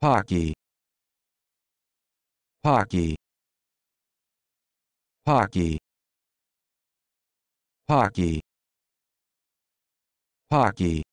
hockey hockey hockey hockey hockey